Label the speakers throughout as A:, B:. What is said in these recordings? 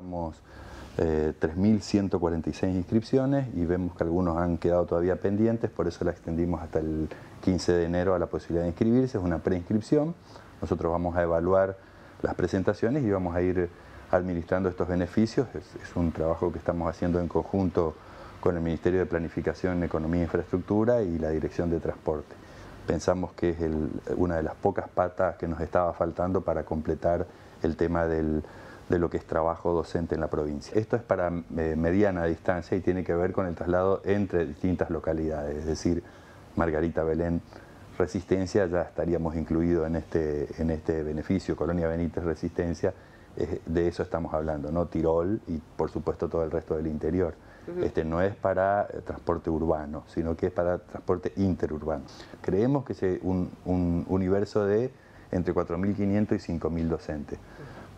A: Estamos 3.146 eh, inscripciones y vemos que algunos han quedado todavía pendientes, por eso la extendimos hasta el 15 de enero a la posibilidad de inscribirse, es una preinscripción. Nosotros vamos a evaluar las presentaciones y vamos a ir administrando estos beneficios. Es, un trabajo que estamos haciendo en conjunto con el Ministerio de Planificación, Economía e Infraestructura y la Dirección de Transporte. Pensamos que es una de las pocas patas que nos estaba faltando para completar el tema del de lo que es trabajo docente en la provincia. Esto es para eh, mediana distancia y tiene que ver con el traslado entre distintas localidades, es decir, Margarita Belén Resistencia, ya estaríamos incluidos en este, en este beneficio, Colonia Benítez Resistencia, eh, de eso estamos hablando, ¿no? Tirol y por supuesto todo el resto del interior. Este no es para eh, transporte urbano, sino que es para transporte interurbano. Creemos que es un, universo de entre 4.500 y 5.000 docentes.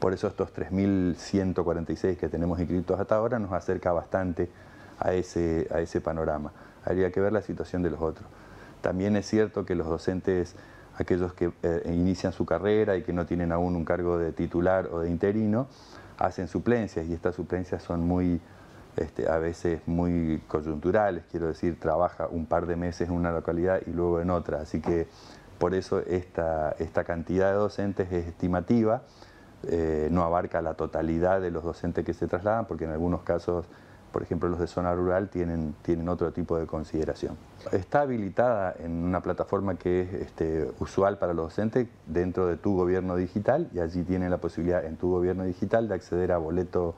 A: Por eso estos 3.146 que tenemos inscritos hasta ahora nos acerca bastante a ese, a ese panorama. Habría que ver la situación de los otros. También es cierto que los docentes, aquellos que eh, inician su carrera y que no tienen aún un cargo de titular o de interino, hacen suplencias y estas suplencias son muy, este, a veces muy coyunturales, quiero decir, trabaja un par de meses en una localidad y luego en otra. Así que por eso esta, esta cantidad de docentes es estimativa eh, no abarca la totalidad de los docentes que se trasladan, porque en algunos casos, por ejemplo, los de zona rural tienen, otro tipo de consideración. Está habilitada en una plataforma que es este, usual para los docentes dentro de tu gobierno digital y allí tienen la posibilidad en tu gobierno digital de acceder a boleto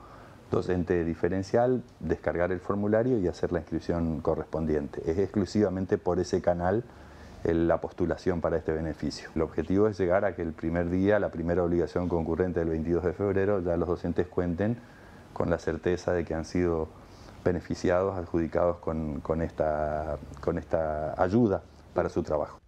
A: docente diferencial, descargar el formulario y hacer la inscripción correspondiente. Es exclusivamente por ese canal la postulación para este beneficio. El objetivo es llegar a que el primer día, la primera obligación concurrente del 22 de febrero, ya los docentes cuenten con la certeza de que han sido beneficiados, adjudicados con, con, esta, con esta ayuda para su trabajo.